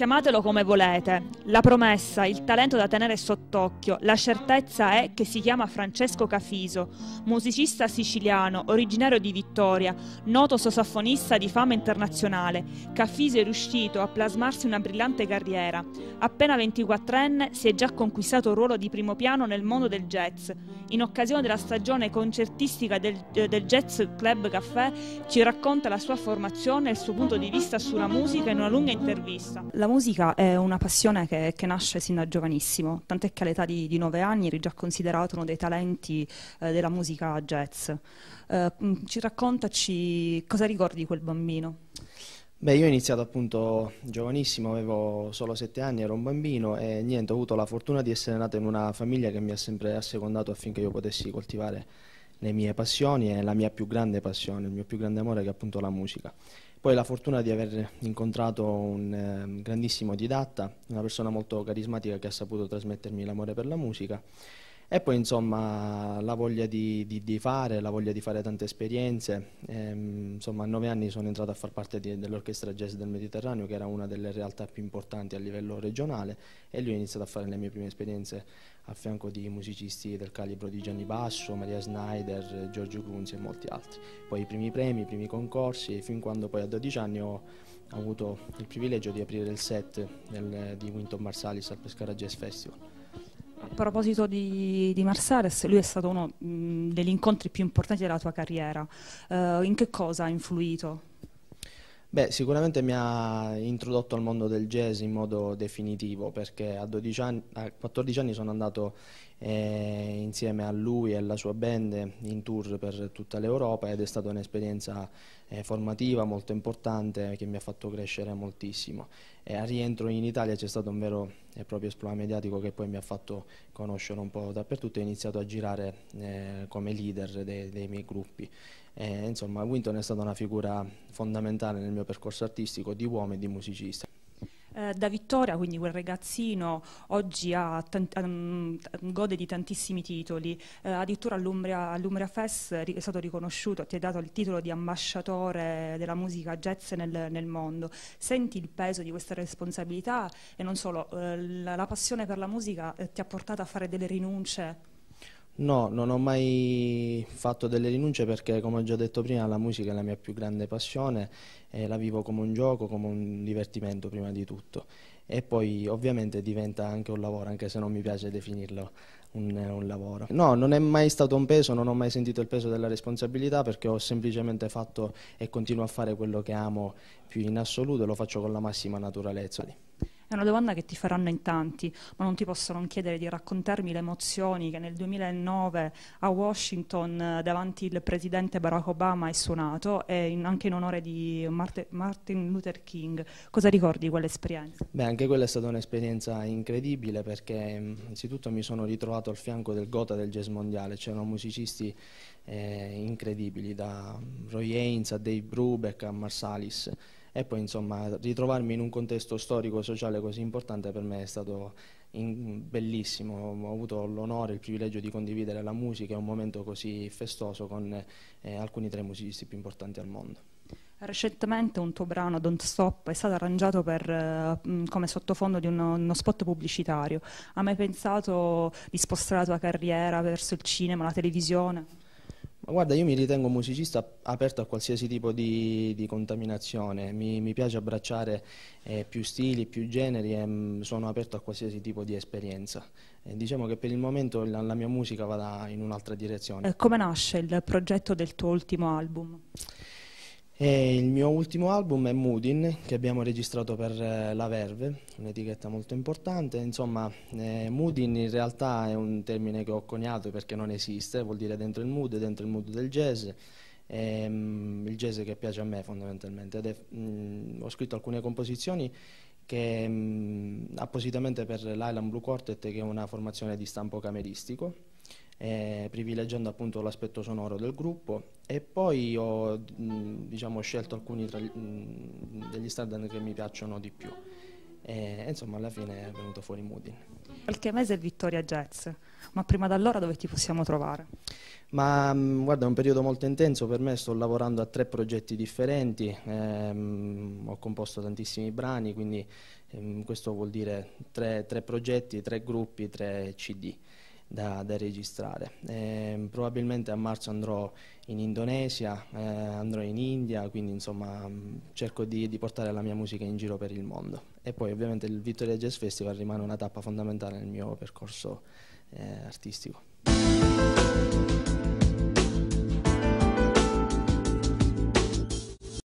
chiamatelo come volete. La promessa, il talento da tenere sott'occhio, la certezza è che si chiama Francesco Cafiso, musicista siciliano, originario di Vittoria, noto sassofonista di fama internazionale. Cafiso è riuscito a plasmarsi una brillante carriera. Appena 24enne si è già conquistato un ruolo di primo piano nel mondo del jazz. In occasione della stagione concertistica del, eh, del Jazz Club Café ci racconta la sua formazione e il suo punto di vista sulla musica in una lunga intervista. La musica è una passione che, che nasce sin da giovanissimo, tant'è che all'età di, di 9 anni eri già considerato uno dei talenti eh, della musica jazz. Eh, mm, ci raccontaci cosa ricordi di quel bambino? Beh, io ho iniziato appunto giovanissimo, avevo solo sette anni, ero un bambino e niente, ho avuto la fortuna di essere nato in una famiglia che mi ha sempre assecondato affinché io potessi coltivare le mie passioni e la mia più grande passione, il mio più grande amore che è appunto la musica. Poi la fortuna di aver incontrato un eh, grandissimo didatta, una persona molto carismatica che ha saputo trasmettermi l'amore per la musica e poi insomma la voglia di, di, di fare, la voglia di fare tante esperienze. E, ehm, insomma a nove anni sono entrato a far parte dell'Orchestra Jazz del Mediterraneo che era una delle realtà più importanti a livello regionale e lì ho iniziato a fare le mie prime esperienze a fianco di musicisti del calibro di Gianni Basso, Maria Snyder, Giorgio Grunzi e molti altri. Poi i primi premi, i primi concorsi, fin quando poi a 12 anni ho avuto il privilegio di aprire il set del, di Winton Marsalis al Pescara Jazz Festival proposito di, di Marsares, lui è stato uno mh, degli incontri più importanti della tua carriera. Uh, in che cosa ha influito? Beh, sicuramente mi ha introdotto al mondo del jazz in modo definitivo perché a, anni, a 14 anni sono andato eh, insieme a lui e alla sua band in tour per tutta l'Europa ed è stata un'esperienza eh, formativa molto importante che mi ha fatto crescere moltissimo. E eh, al rientro in Italia c'è stato un vero e proprio esplorare mediatico che poi mi ha fatto conoscere un po' dappertutto e ho iniziato a girare eh, come leader dei, dei miei gruppi. E, insomma, Winton è stata una figura fondamentale nel mio percorso artistico di uomo e di musicista. Eh, da Vittoria, quindi quel ragazzino, oggi um, gode di tantissimi titoli, eh, addirittura all'Umbria, Fest è stato riconosciuto, ti è dato il titolo di ambasciatore della musica jazz nel, nel mondo. Senti il peso di questa responsabilità e non solo, eh, la, la, passione per la musica eh, ti ha portato a fare delle rinunce? No, non ho mai fatto delle rinunce perché, come ho già detto prima, la musica è la mia più grande passione e la vivo come un gioco, come un divertimento prima di tutto. E poi ovviamente diventa anche un lavoro, anche se non mi piace definirlo un, un lavoro. No, non è mai stato un peso, non ho mai sentito il peso della responsabilità perché ho semplicemente fatto e continuo a fare quello che amo più in assoluto e lo faccio con la massima naturalezza. È una domanda che ti faranno in tanti, ma non ti posso non chiedere di raccontarmi le emozioni che nel 2009 a Washington eh, davanti il presidente Barack Obama hai suonato e in, anche in onore di Martin Luther King. Cosa ricordi di quell'esperienza? Beh, anche quella è stata un'esperienza incredibile perché innanzitutto mi sono ritrovato al fianco del Gotha del jazz mondiale, c'erano musicisti eh, incredibili da Roy Haynes a Dave Brubeck a Marsalis e poi insomma ritrovarmi in un contesto storico e sociale così importante per me è stato in, bellissimo, ho avuto l'onore, e il privilegio di condividere la musica e un momento così festoso con eh, alcuni tra i musicisti più importanti al mondo. Recentemente un tuo brano, Don't Stop, è stato arrangiato per, eh, come sottofondo di uno, uno, spot pubblicitario. Hai mai pensato di spostare la tua carriera verso il cinema, la televisione? Guarda, io mi ritengo musicista aperto a qualsiasi tipo di, di contaminazione, mi, mi, piace abbracciare eh, più stili, più generi e mh, mm, sono aperto a qualsiasi tipo di esperienza. E diciamo che per il momento la, la mia musica vada in un'altra direzione. Eh, come nasce il progetto del tuo ultimo album? E il mio ultimo album è Moodin, che abbiamo registrato per eh, La Verve, un'etichetta molto importante. Insomma, eh, Moodin in realtà è un termine che ho coniato perché non esiste, vuol dire dentro il mood, dentro il mood del jazz. E, ehm, il jazz che piace a me fondamentalmente. Ed è, mh, mm, ho scritto alcune composizioni che, mh, mm, appositamente per l'Island Blue Quartet, che è una formazione di stampo cameristico eh, privilegiando appunto l'aspetto sonoro del gruppo e poi ho mh, mm, diciamo, scelto alcuni tra, mh, mm, degli standard che mi piacciono di più. E, insomma alla fine è venuto fuori Moodin. Qualche mese è Vittoria Jazz, ma prima da allora dove ti possiamo trovare? Ma mh, mm, guarda, è un periodo molto intenso per me, sto lavorando a tre progetti differenti, ehm, ho composto tantissimi brani, quindi ehm, questo vuol dire tre, tre progetti, tre gruppi, tre CD da, da registrare. Eh, probabilmente a marzo andrò in Indonesia, eh, andrò in India, quindi insomma mh, mm, cerco di, di, portare la mia musica in giro per il mondo. E poi ovviamente il Vittoria Jazz Festival rimane una tappa fondamentale nel mio percorso eh, artistico.